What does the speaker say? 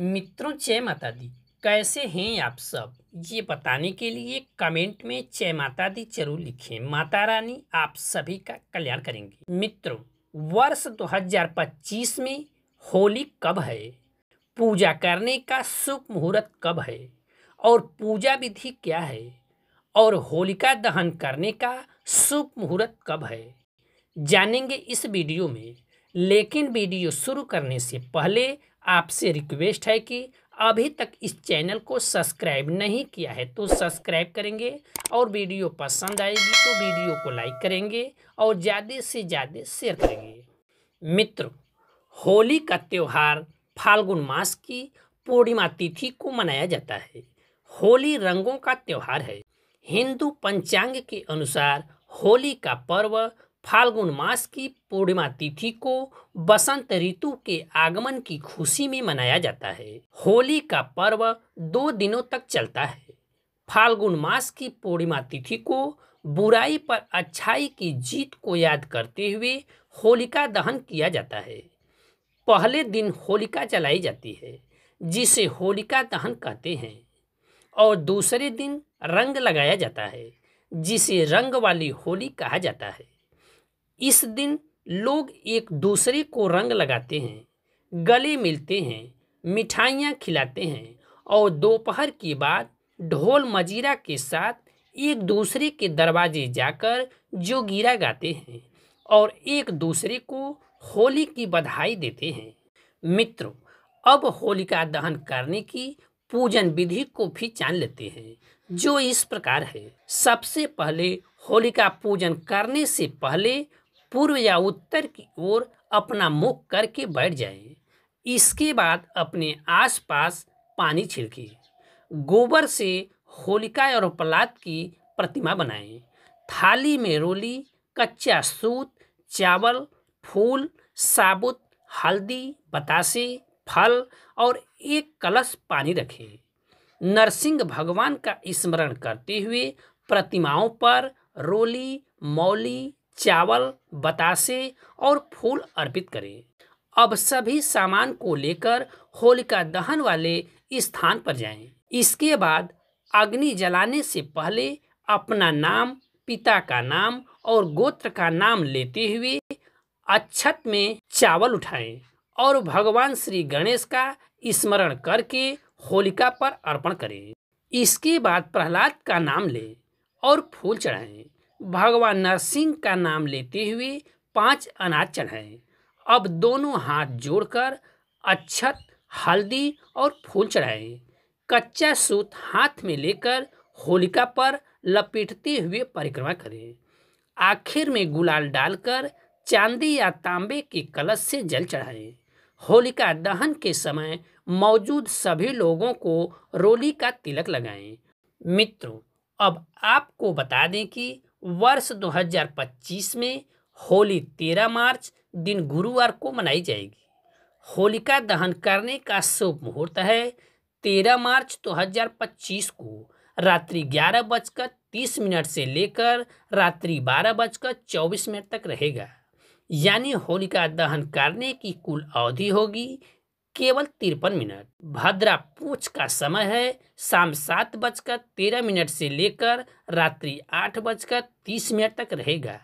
मित्रों जय माता दी कैसे हैं आप सब ये बताने के लिए कमेंट में जय माता दी जरूर लिखें माता रानी आप सभी का कल्याण करेंगे मित्रों वर्ष 2025 में होली कब है पूजा करने का शुभ मुहूर्त कब है और पूजा विधि क्या है और होलिका दहन करने का शुभ मुहूर्त कब है जानेंगे इस वीडियो में लेकिन वीडियो शुरू करने से पहले आपसे रिक्वेस्ट है कि अभी तक इस चैनल को सब्सक्राइब नहीं किया है तो सब्सक्राइब करेंगे और वीडियो पसंद आएगी तो वीडियो को लाइक करेंगे और ज़्यादा से ज़्यादा शेयर करेंगे मित्र होली का त्यौहार फाल्गुन मास की पूर्णिमा तिथि को मनाया जाता है होली रंगों का त्यौहार है हिंदू पंचांग के अनुसार होली का पर्व फाल्गुन मास की पूर्णिमा तिथि को बसंत ऋतु के आगमन की खुशी में मनाया जाता है होली का पर्व दो दिनों तक चलता है फाल्गुन मास की पूर्णिमा तिथि को बुराई पर अच्छाई की जीत को याद करते हुए होलिका दहन किया जाता है पहले दिन होलिका जलाई जाती है जिसे होलिका दहन कहते हैं और दूसरे दिन रंग लगाया जाता है जिसे रंग वाली होली कहा जाता है इस दिन लोग एक दूसरे को रंग लगाते हैं गले मिलते हैं मिठाइयाँ खिलाते हैं और दोपहर के बाद ढोल मजीरा के साथ एक दूसरे के दरवाजे जाकर जोगीरा गाते हैं और एक दूसरे को होली की बधाई देते हैं मित्रों अब होलिका दहन करने की पूजन विधि को भी जान लेते हैं जो इस प्रकार है सबसे पहले होलिका पूजन करने से पहले पूर्व या उत्तर की ओर अपना मुख करके बैठ जाए इसके बाद अपने आसपास पानी छिड़के गोबर से होलिका और प्रहलाद की प्रतिमा बनाएं थाली में रोली कच्चा सूत चावल फूल साबुत हल्दी बतासे फल और एक कलश पानी रखें नरसिंह भगवान का स्मरण करते हुए प्रतिमाओं पर रोली मौली चावल बतासे और फूल अर्पित करें अब सभी सामान को लेकर होलिका दहन वाले स्थान पर जाएं। इसके बाद अग्नि जलाने से पहले अपना नाम पिता का नाम और गोत्र का नाम लेते हुए अक्षत में चावल उठाएं और भगवान श्री गणेश का स्मरण करके होलिका पर अर्पण करें इसके बाद प्रहलाद का नाम लें और फूल चढ़ाएं भगवान नरसिंह का नाम लेते हुए पांच अनाज चढ़ाए अब दोनों हाथ जोड़कर अच्छत हल्दी और फूल चढ़ाए कच्चा सूत हाथ में लेकर होलिका पर लपेटते हुए परिक्रमा करें आखिर में गुलाल डालकर चांदी या तांबे के कलश से जल चढ़ाएं होलिका दहन के समय मौजूद सभी लोगों को रोली का तिलक लगाएं मित्रों अब आपको बता दें कि वर्ष 2025 में होली 13 मार्च दिन गुरुवार को मनाई जाएगी होलिका दहन करने का शुभ मुहूर्त है 13 मार्च 2025 को रात्रि ग्यारह बजकर तीस मिनट से लेकर रात्रि बारह बजकर चौबीस मिनट तक रहेगा यानी होलिका दहन करने की कुल अवधि होगी केवल तिरपन मिनट भद्रा पूछ का समय है शाम सात बजकर तेरह मिनट से लेकर रात्रि आठ बजकर तीस मिनट तक रहेगा